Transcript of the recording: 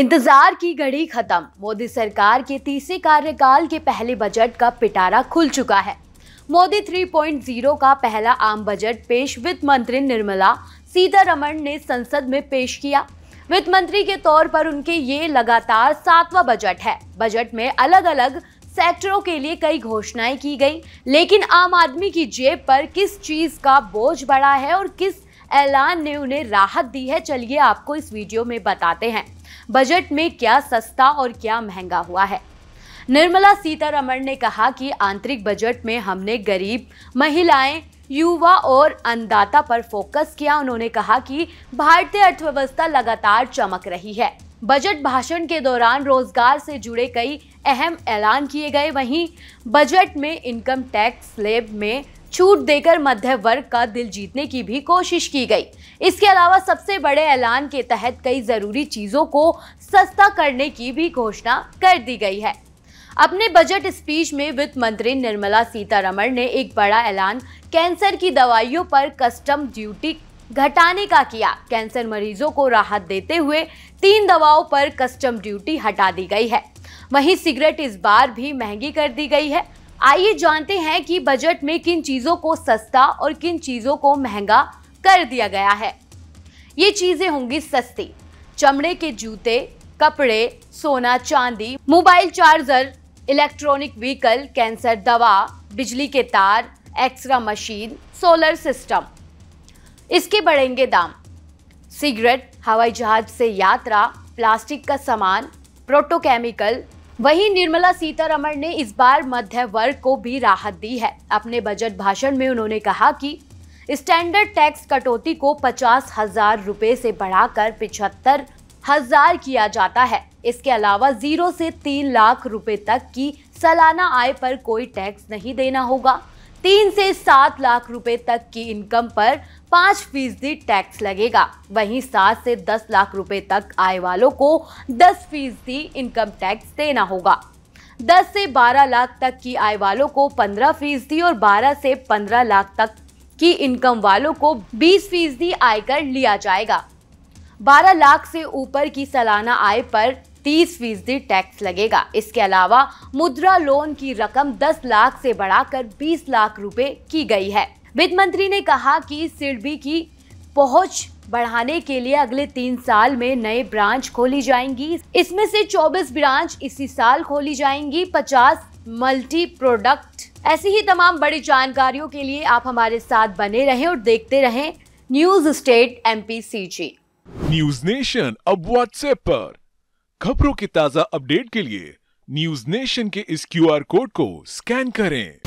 इंतजार की घड़ी खत्म मोदी सरकार के तीसरे कार्यकाल के पहले बजट का पिटारा खुल चुका है मोदी 3.0 का पहला आम बजट पेश वित्त मंत्री निर्मला सीतारमण ने संसद में पेश किया वित्त मंत्री के तौर पर उनके ये लगातार सातवां बजट है बजट में अलग अलग सेक्टरों के लिए कई घोषणाएं की गई लेकिन आम आदमी की जेब पर किस चीज का बोझ बढ़ा है और किस ऐलान ने उन्हें राहत दी है चलिए आपको इस वीडियो में बताते हैं बजट में क्या सस्ता और क्या महंगा हुआ है निर्मला सीतारमण ने कहा कि आंतरिक बजट में हमने गरीब महिलाएं युवा और अन्नदाता पर फोकस किया उन्होंने कहा कि भारतीय अर्थव्यवस्था लगातार चमक रही है बजट भाषण के दौरान रोजगार से जुड़े कई अहम ऐलान किए गए वहीं बजट में इनकम टैक्स स्लेब में छूट देकर मध्य वर्ग का दिल जीतने की भी कोशिश की गई इसके अलावा सबसे बड़े ऐलान के तहत कई जरूरी चीजों को सस्ता करने की भी घोषणा कर दी गई है अपने बजट स्पीच में वित्त मंत्री निर्मला सीतारमण ने एक बड़ा ऐलान कैंसर की दवाइयों पर कस्टम ड्यूटी घटाने का किया कैंसर मरीजों को राहत देते हुए तीन दवाओं पर कस्टम ड्यूटी हटा दी गई है वहीं सिगरेट इस बार भी महंगी कर दी गई है आइए जानते हैं कि बजट में किन चीज़ों को सस्ता और किन चीज़ों को महंगा कर दिया गया है ये चीज़ें होंगी सस्ती चमड़े के जूते कपड़े सोना चांदी mobile charger electronic vehicle cancer दवा बिजली के तार एक्सरा मशीन सोलर सिस्टम इसके बढ़ेंगे दाम सिगरेट हवाई जहाज से यात्रा प्लास्टिक का सामान प्रोटोकेमिकल वहीं निर्मला सीतारमण ने इस बार मध्य वर्ग को भी राहत दी है अपने बजट भाषण में उन्होंने कहा कि स्टैंडर्ड टैक्स कटौती को पचास हजार रूपए से बढ़ाकर पिछहत्तर हजार किया जाता है इसके अलावा जीरो से तीन लाख रुपए तक की सालाना आय पर कोई टैक्स नहीं देना होगा तीन से सात लाख रुपए तक की इनकम पर पाँच फीसदी टैक्स लगेगा वहीं सात से दस लाख रुपए तक आय वालों को दस फीसदी इनकम टैक्स देना होगा दस से बारह लाख तक की आय वालों को पंद्रह फीसदी और बारह से पंद्रह लाख तक की इनकम वालों को बीस फीसदी आयकर लिया जाएगा बारह लाख से ऊपर की सालाना आय पर तीस फीसदी टैक्स लगेगा इसके अलावा मुद्रा लोन की रकम दस लाख से बढ़ाकर बीस लाख रुपए की गई है वित्त मंत्री ने कहा कि सिडबी की पहुंच बढ़ाने के लिए अगले तीन साल में नए ब्रांच खोली जाएंगी इसमें से 24 ब्रांच इसी साल खोली जाएंगी 50 मल्टी प्रोडक्ट ऐसी ही तमाम बड़ी जानकारियों के लिए आप हमारे साथ बने रहें और देखते रहें News State M News Nation अब व्हाट्सएप पर खबरों के ताजा अपडेट के लिए न्यूज नेशन के इस क्यू कोड को स्कैन करें